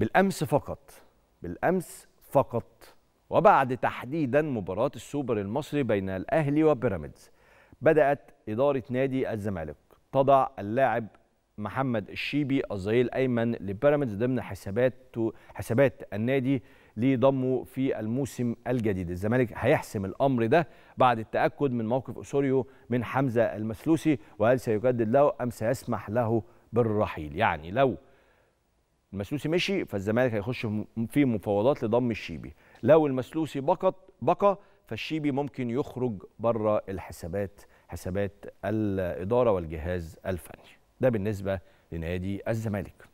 بالامس فقط بالامس فقط وبعد تحديدا مباراه السوبر المصري بين الاهلي وبيراميدز بدات اداره نادي الزمالك تضع اللاعب محمد الشيبي الظهير الايمن لبيراميدز ضمن حسابات حسابات النادي لضمه في الموسم الجديد الزمالك هيحسم الامر ده بعد التاكد من موقف اسوريو من حمزه المسلوسي وهل سيجدد له ام سيسمح له بالرحيل يعني لو المسلوسي مشي فالزمالك هيخش في مفاوضات لضم الشيبي لو المسلوسي بقى بقى فالشيبي ممكن يخرج بره الحسابات حسابات الاداره والجهاز الفني ده بالنسبه لنادي الزمالك